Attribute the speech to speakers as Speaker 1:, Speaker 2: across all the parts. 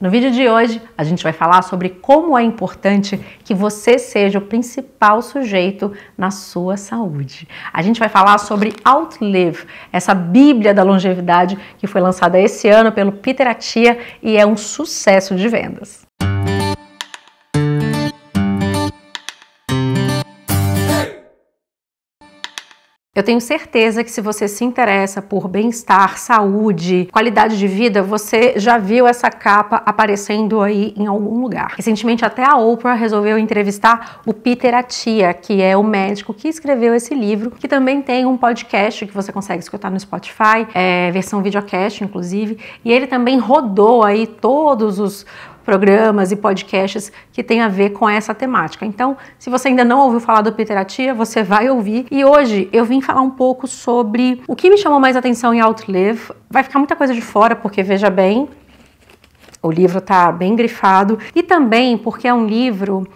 Speaker 1: No vídeo de hoje, a gente vai falar sobre como é importante que você seja o principal sujeito na sua saúde. A gente vai falar sobre Outlive, essa bíblia da longevidade que foi lançada esse ano pelo Peter Atia e é um sucesso de vendas. Eu tenho certeza que se você se interessa por bem-estar, saúde, qualidade de vida, você já viu essa capa aparecendo aí em algum lugar. Recentemente até a Oprah resolveu entrevistar o Peter Atia, que é o médico que escreveu esse livro, que também tem um podcast que você consegue escutar no Spotify, é, versão videocast inclusive, e ele também rodou aí todos os programas e podcasts que tem a ver com essa temática. Então, se você ainda não ouviu falar do Piteratia, você vai ouvir. E hoje eu vim falar um pouco sobre o que me chamou mais atenção em Outlive. Vai ficar muita coisa de fora, porque veja bem, o livro está bem grifado e também porque é um livro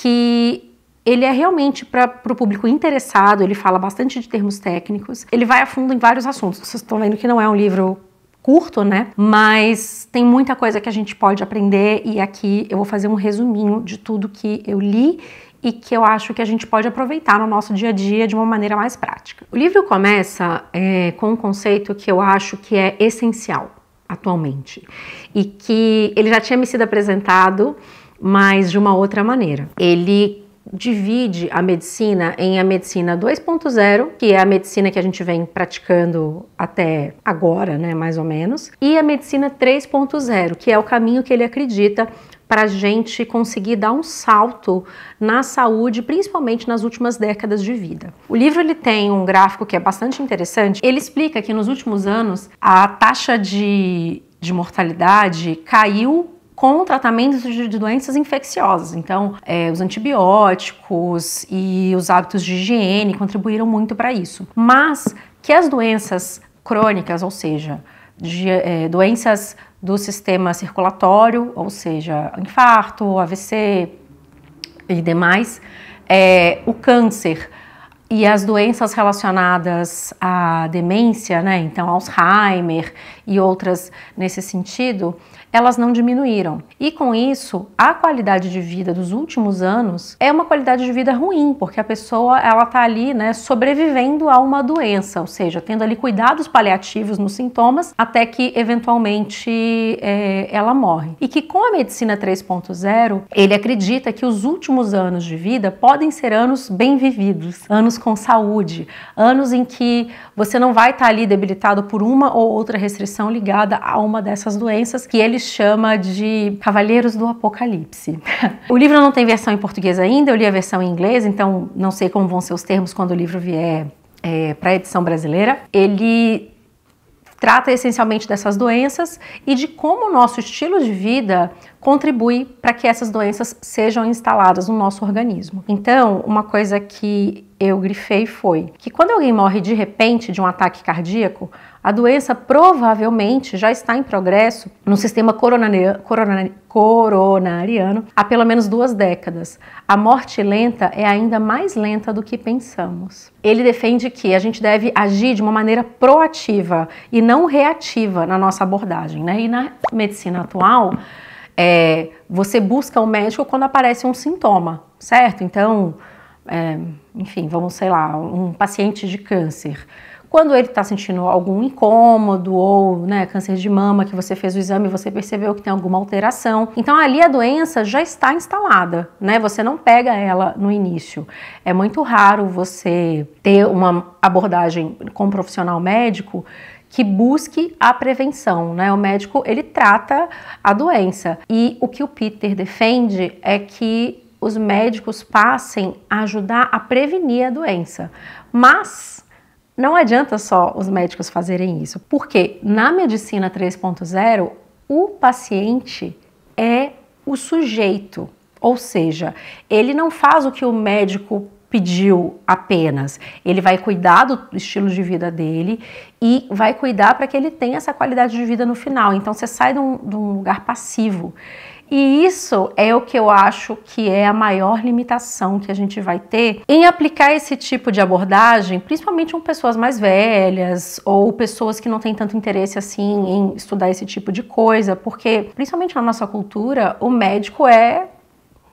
Speaker 1: que ele é realmente para o público interessado, ele fala bastante de termos técnicos, ele vai a fundo em vários assuntos. Vocês estão vendo que não é um livro curto, né? Mas tem muita coisa que a gente pode aprender e aqui eu vou fazer um resuminho de tudo que eu li e que eu acho que a gente pode aproveitar no nosso dia a dia de uma maneira mais prática. O livro começa é, com um conceito que eu acho que é essencial atualmente e que ele já tinha me sido apresentado, mas de uma outra maneira. Ele divide a medicina em a medicina 2.0, que é a medicina que a gente vem praticando até agora, né, mais ou menos, e a medicina 3.0, que é o caminho que ele acredita para a gente conseguir dar um salto na saúde, principalmente nas últimas décadas de vida. O livro ele tem um gráfico que é bastante interessante. Ele explica que nos últimos anos a taxa de, de mortalidade caiu com tratamentos de doenças infecciosas. Então, é, os antibióticos e os hábitos de higiene contribuíram muito para isso. Mas que as doenças crônicas, ou seja, de, é, doenças do sistema circulatório, ou seja, infarto, AVC e demais, é, o câncer e as doenças relacionadas à demência, né? Então, Alzheimer e outras nesse sentido, elas não diminuíram. E com isso, a qualidade de vida dos últimos anos é uma qualidade de vida ruim, porque a pessoa ela tá ali, né, sobrevivendo a uma doença, ou seja, tendo ali cuidados paliativos nos sintomas até que eventualmente é, ela morre. E que com a medicina 3.0, ele acredita que os últimos anos de vida podem ser anos bem vividos, anos com saúde, anos em que você não vai estar tá ali debilitado por uma ou outra restrição condição ligada a uma dessas doenças que ele chama de Cavaleiros do Apocalipse. o livro não tem versão em português ainda, eu li a versão em inglês, então não sei como vão ser os termos quando o livro vier é, para a edição brasileira. Ele trata essencialmente dessas doenças e de como o nosso estilo de vida contribui para que essas doenças sejam instaladas no nosso organismo. Então, uma coisa que eu grifei foi que quando alguém morre de repente de um ataque cardíaco, a doença provavelmente já está em progresso no sistema coronariano há pelo menos duas décadas. A morte lenta é ainda mais lenta do que pensamos. Ele defende que a gente deve agir de uma maneira proativa e não reativa na nossa abordagem, né? E na medicina atual, é, você busca o um médico quando aparece um sintoma, certo? Então, é, enfim, vamos, sei lá, um paciente de câncer. Quando ele está sentindo algum incômodo ou né, câncer de mama, que você fez o exame e você percebeu que tem alguma alteração. Então ali a doença já está instalada, né? Você não pega ela no início. É muito raro você ter uma abordagem com um profissional médico que busque a prevenção, né? O médico ele trata a doença e o que o Peter defende é que os médicos passem a ajudar a prevenir a doença, mas não adianta só os médicos fazerem isso, porque na medicina 3.0, o paciente é o sujeito, ou seja, ele não faz o que o médico pediu apenas. Ele vai cuidar do estilo de vida dele e vai cuidar para que ele tenha essa qualidade de vida no final. Então você sai de um, de um lugar passivo. E isso é o que eu acho que é a maior limitação que a gente vai ter em aplicar esse tipo de abordagem, principalmente com pessoas mais velhas ou pessoas que não têm tanto interesse assim em estudar esse tipo de coisa, porque principalmente na nossa cultura, o médico é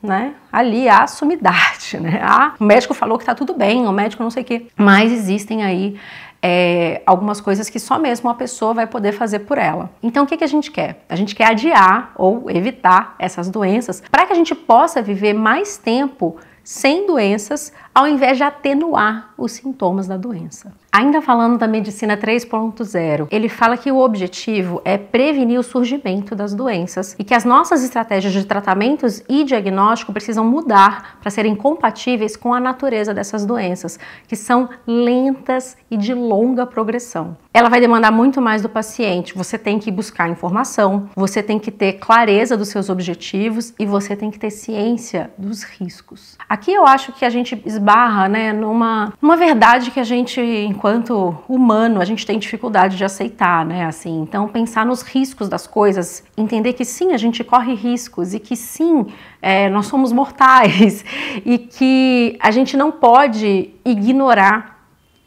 Speaker 1: né? Ali há sumidade, né? Há, o médico falou que tá tudo bem, o médico não sei o quê. Mas existem aí é, algumas coisas que só mesmo a pessoa vai poder fazer por ela. Então, o que, que a gente quer? A gente quer adiar ou evitar essas doenças para que a gente possa viver mais tempo sem doenças ao invés de atenuar os sintomas da doença. Ainda falando da medicina 3.0, ele fala que o objetivo é prevenir o surgimento das doenças e que as nossas estratégias de tratamentos e diagnóstico precisam mudar para serem compatíveis com a natureza dessas doenças, que são lentas e de longa progressão. Ela vai demandar muito mais do paciente. Você tem que buscar informação, você tem que ter clareza dos seus objetivos e você tem que ter ciência dos riscos. Aqui eu acho que a gente esbarra esbarra né, numa, numa verdade que a gente, enquanto humano, a gente tem dificuldade de aceitar, né? Assim, então pensar nos riscos das coisas, entender que sim, a gente corre riscos e que sim, é, nós somos mortais e que a gente não pode ignorar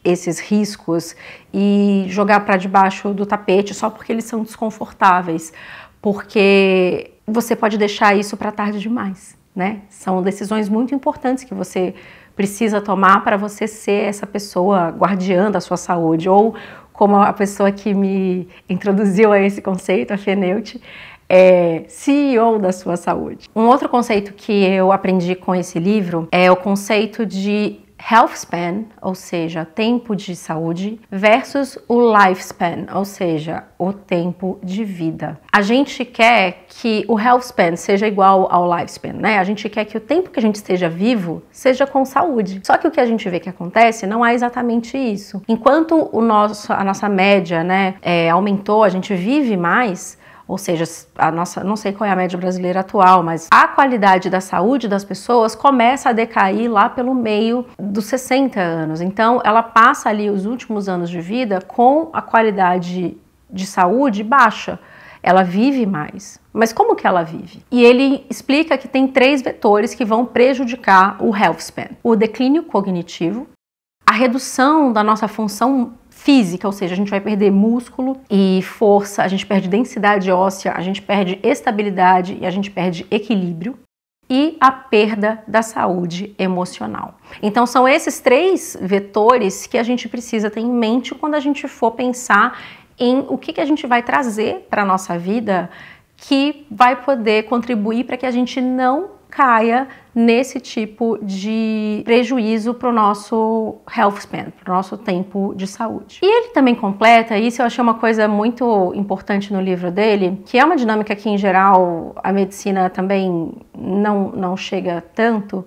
Speaker 1: esses riscos e jogar para debaixo do tapete só porque eles são desconfortáveis, porque você pode deixar isso para tarde demais, né? São decisões muito importantes que você precisa tomar para você ser essa pessoa guardiã da sua saúde? Ou como a pessoa que me introduziu a esse conceito, a Feneute, é CEO da sua saúde. Um outro conceito que eu aprendi com esse livro é o conceito de health span, ou seja, tempo de saúde, versus o lifespan, ou seja, o tempo de vida. A gente quer que o health span seja igual ao lifespan, né? A gente quer que o tempo que a gente esteja vivo seja com saúde. Só que o que a gente vê que acontece não é exatamente isso. Enquanto o nosso, a nossa média, né, é, aumentou, a gente vive mais, ou seja, a nossa, não sei qual é a média brasileira atual, mas a qualidade da saúde das pessoas começa a decair lá pelo meio dos 60 anos. Então, ela passa ali os últimos anos de vida com a qualidade de saúde baixa. Ela vive mais. Mas como que ela vive? E ele explica que tem três vetores que vão prejudicar o health span: o declínio cognitivo, a redução da nossa função física, ou seja, a gente vai perder músculo e força, a gente perde densidade óssea, a gente perde estabilidade e a gente perde equilíbrio e a perda da saúde emocional. Então, são esses três vetores que a gente precisa ter em mente quando a gente for pensar em o que, que a gente vai trazer para a nossa vida que vai poder contribuir para que a gente não caia nesse tipo de prejuízo para o nosso health span, para o nosso tempo de saúde. E ele também completa, isso eu achei uma coisa muito importante no livro dele, que é uma dinâmica que em geral a medicina também não, não chega tanto,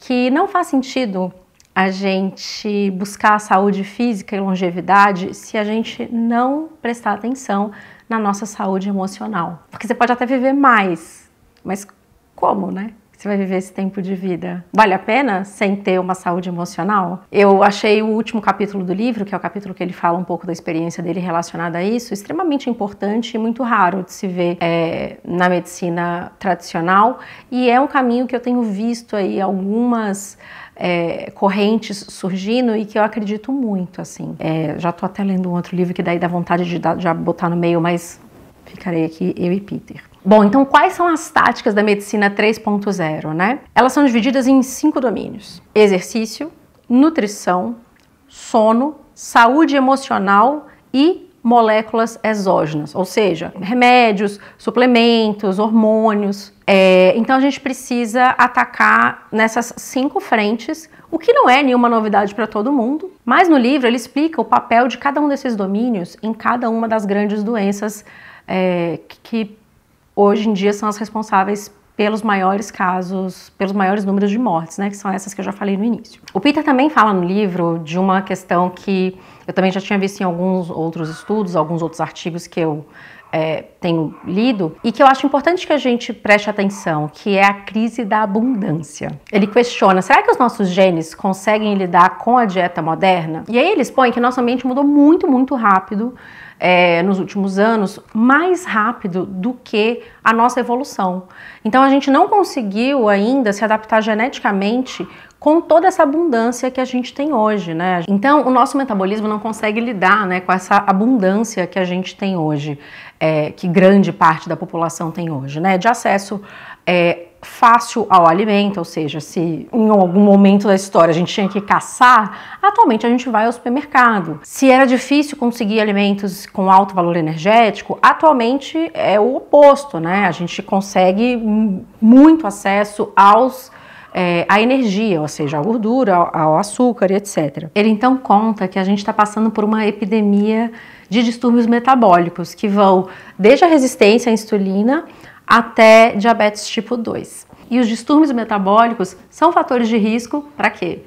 Speaker 1: que não faz sentido a gente buscar a saúde física e longevidade se a gente não prestar atenção na nossa saúde emocional. Porque você pode até viver mais, mas como, né? você vai viver esse tempo de vida? Vale a pena sem ter uma saúde emocional? Eu achei o último capítulo do livro, que é o capítulo que ele fala um pouco da experiência dele relacionada a isso, extremamente importante e muito raro de se ver é, na medicina tradicional. E é um caminho que eu tenho visto aí algumas. É, correntes surgindo e que eu acredito muito, assim. É, já estou até lendo um outro livro que daí dá vontade de, dar, de botar no meio, mas ficarei aqui eu e Peter. Bom, então quais são as táticas da medicina 3.0, né? Elas são divididas em cinco domínios: exercício, nutrição, sono, saúde emocional e moléculas exógenas, ou seja, remédios, suplementos, hormônios. É, então a gente precisa atacar nessas cinco frentes, o que não é nenhuma novidade para todo mundo, mas no livro ele explica o papel de cada um desses domínios em cada uma das grandes doenças é, que hoje em dia são as responsáveis pelos maiores casos, pelos maiores números de mortes, né, que são essas que eu já falei no início. O Peter também fala no livro de uma questão que eu também já tinha visto em alguns outros estudos, alguns outros artigos que eu é, tenho lido e que eu acho importante que a gente preste atenção, que é a crise da abundância. Ele questiona: será que os nossos genes conseguem lidar com a dieta moderna? E aí ele expõe que nossa mente mudou muito, muito rápido é, nos últimos anos mais rápido do que a nossa evolução. Então a gente não conseguiu ainda se adaptar geneticamente com toda essa abundância que a gente tem hoje, né? Então, o nosso metabolismo não consegue lidar né, com essa abundância que a gente tem hoje, é, que grande parte da população tem hoje, né? De acesso é, fácil ao alimento, ou seja, se em algum momento da história a gente tinha que caçar, atualmente a gente vai ao supermercado. Se era difícil conseguir alimentos com alto valor energético, atualmente é o oposto, né? A gente consegue muito acesso aos é, eh, a energia, ou seja, a gordura, ao, ao açúcar e etc. Ele então conta que a gente está passando por uma epidemia de distúrbios metabólicos que vão desde a resistência à insulina até diabetes tipo 2. E os distúrbios metabólicos são fatores de risco para quê?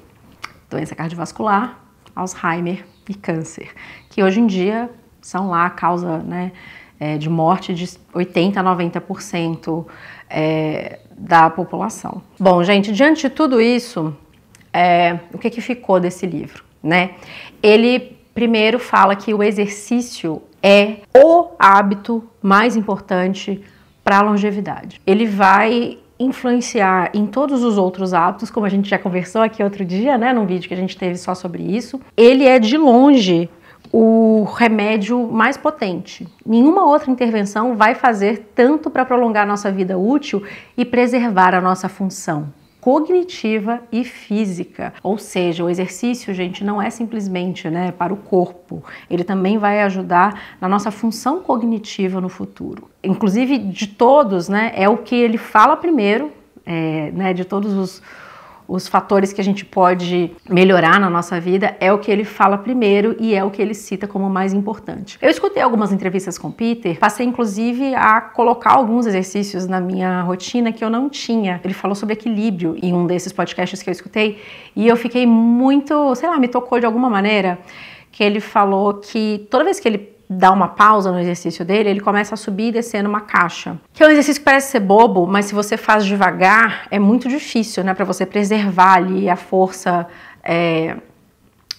Speaker 1: Doença cardiovascular, Alzheimer e câncer, que hoje em dia são lá a causa né, é, de morte de 80% a 90% é, da população. Bom, gente, diante de tudo isso, é, o que, que ficou desse livro? Né? Ele primeiro fala que o exercício é o hábito mais importante para a longevidade. Ele vai influenciar em todos os outros hábitos, como a gente já conversou aqui outro dia, né, num vídeo que a gente teve só sobre isso. Ele é de longe o remédio mais potente. Nenhuma outra intervenção vai fazer tanto para prolongar a nossa vida útil e preservar a nossa função cognitiva e física. Ou seja, o exercício, gente, não é simplesmente né, para o corpo, ele também vai ajudar na nossa função cognitiva no futuro. Inclusive, de todos, né, é o que ele fala primeiro, é, né, de todos os os fatores que a gente pode melhorar na nossa vida, é o que ele fala primeiro e é o que ele cita como mais importante. Eu escutei algumas entrevistas com o Peter, passei inclusive a colocar alguns exercícios na minha rotina que eu não tinha. Ele falou sobre equilíbrio em um desses podcasts que eu escutei e eu fiquei muito, sei lá, me tocou de alguma maneira que ele falou que toda vez que ele dá uma pausa no exercício dele, ele começa a subir e descer numa caixa. Que é um exercício que parece ser bobo, mas se você faz devagar, é muito difícil, né? Para você preservar ali a força é,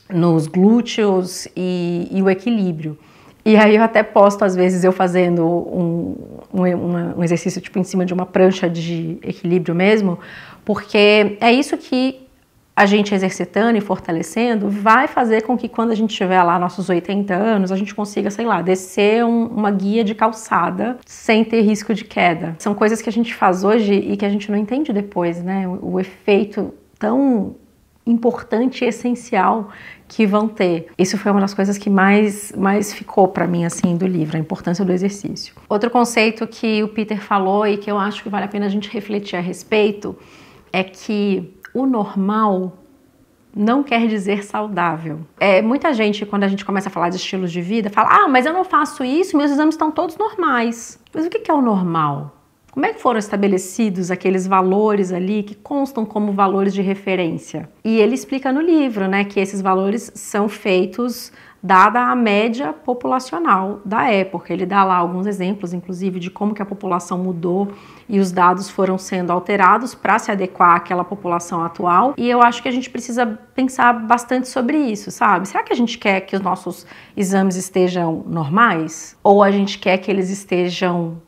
Speaker 1: nos glúteos e, e, o equilíbrio. E aí eu até posto, às vezes, eu fazendo um, um, um exercício tipo em cima de uma prancha de equilíbrio mesmo, porque é isso que a gente exercitando e fortalecendo, vai fazer com que quando a gente tiver lá nossos 80 anos, a gente consiga, sei lá, descer um, uma guia de calçada sem ter risco de queda. São coisas que a gente faz hoje e que a gente não entende depois, né? O, o efeito tão importante e essencial que vão ter. Isso foi uma das coisas que mais, mais ficou para mim assim do livro, a importância do exercício. Outro conceito que o Peter falou e que eu acho que vale a pena a gente refletir a respeito é que o normal não quer dizer saudável. É, muita gente, quando a gente começa a falar de estilos de vida, fala: Ah, mas eu não faço isso, meus exames estão todos normais. Mas o que é o normal? Como é que foram estabelecidos aqueles valores ali que constam como valores de referência? E ele explica no livro, né, que esses valores são feitos dada a média populacional da época. Ele dá lá alguns exemplos, inclusive, de como que a população mudou e os dados foram sendo alterados para se adequar àquela população atual. E eu acho que a gente precisa pensar bastante sobre isso, sabe? Será que a gente quer que os nossos exames estejam normais ou a gente quer que eles estejam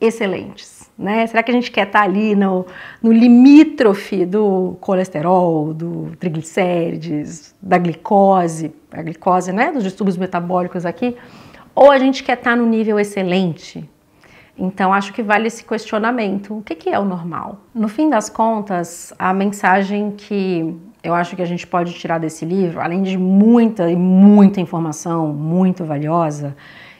Speaker 1: excelentes, né? Será que a gente quer estar tá ali no, no limítrofe do colesterol, do triglicérides, da glicose? a glicose, né, dos distúrbios metabólicos aqui, ou a gente quer estar tá no nível excelente. Então, acho que vale esse questionamento: o que, que é o normal? No fim das contas, a mensagem que eu acho que a gente pode tirar desse livro, além de muita e muita informação muito valiosa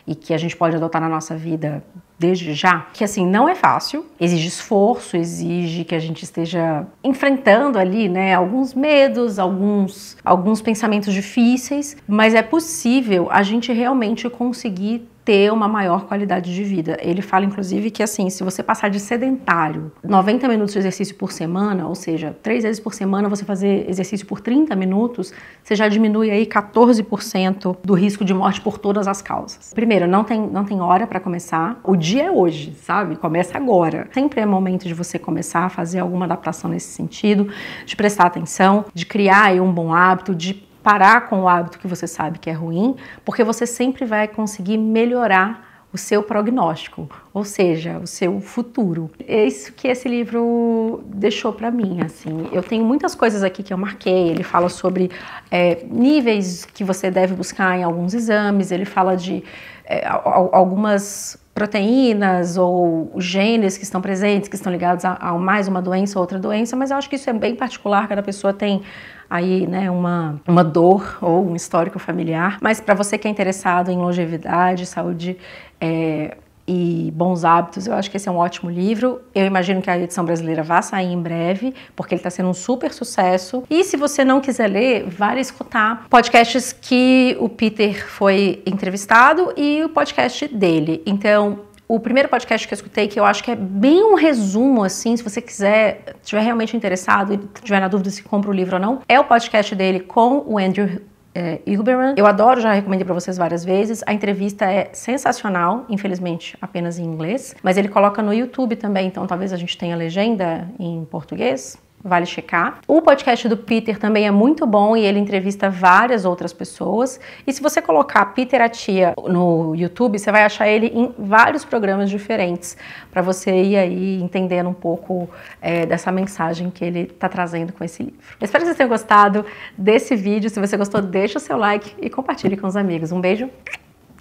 Speaker 1: e que a gente pode adotar na nossa vida desde já que assim não é fácil, exige esforço, exige que a gente esteja enfrentando ali, né, alguns medos, alguns alguns pensamentos difíceis, mas é possível a gente realmente conseguir ter uma maior qualidade de vida. Ele fala, inclusive, que assim, se você passar de sedentário 90 minutos de exercício por semana, ou seja, três vezes por semana você fazer exercício por 30 minutos, você já diminui aí 14% do risco de morte por todas as causas. Primeiro, não tem, não tem hora para começar, o dia é hoje, sabe? Começa agora. Sempre é momento de você começar a fazer alguma adaptação nesse sentido, de prestar atenção, de criar aí um bom hábito, de parar com o hábito que você sabe que é ruim, porque você sempre vai conseguir melhorar o seu prognóstico, ou seja, o seu futuro. É isso que esse livro deixou para mim, assim. Eu tenho muitas coisas aqui que eu marquei. Ele fala sobre é, níveis que você deve buscar em alguns exames. Ele fala de é, algumas proteínas ou genes que estão presentes, que estão ligados a, a mais uma doença ou outra doença, mas eu acho que isso é bem particular, cada pessoa tem aí né, uma, uma dor ou um histórico familiar. Mas para você que é interessado em longevidade, saúde é, e Bons Hábitos. Eu acho que esse é um ótimo livro. Eu imagino que a edição brasileira vá sair em breve, porque ele está sendo um super sucesso. E se você não quiser ler, vale escutar podcasts que o Peter foi entrevistado e o podcast dele. Então, o primeiro podcast que eu escutei, que eu acho que é bem um resumo, assim, se você quiser, estiver realmente interessado e tiver na dúvida se compra o livro ou não, é o podcast dele com o Andrew é, Eu adoro, já recomendei para vocês várias vezes. A entrevista é sensacional, infelizmente apenas em inglês, mas ele coloca no YouTube também, então talvez a gente tenha legenda em português vale checar. O podcast do Peter também é muito bom e ele entrevista várias outras pessoas. E se você colocar Peter a Tia no YouTube, você vai achar ele em vários programas diferentes para você ir aí entendendo um pouco é, dessa mensagem que ele está trazendo com esse livro. Eu espero que vocês tenham gostado desse vídeo. Se você gostou, deixa o seu like e compartilhe com os amigos. Um beijo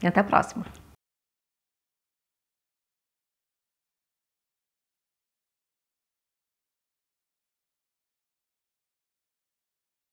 Speaker 1: e até a próxima!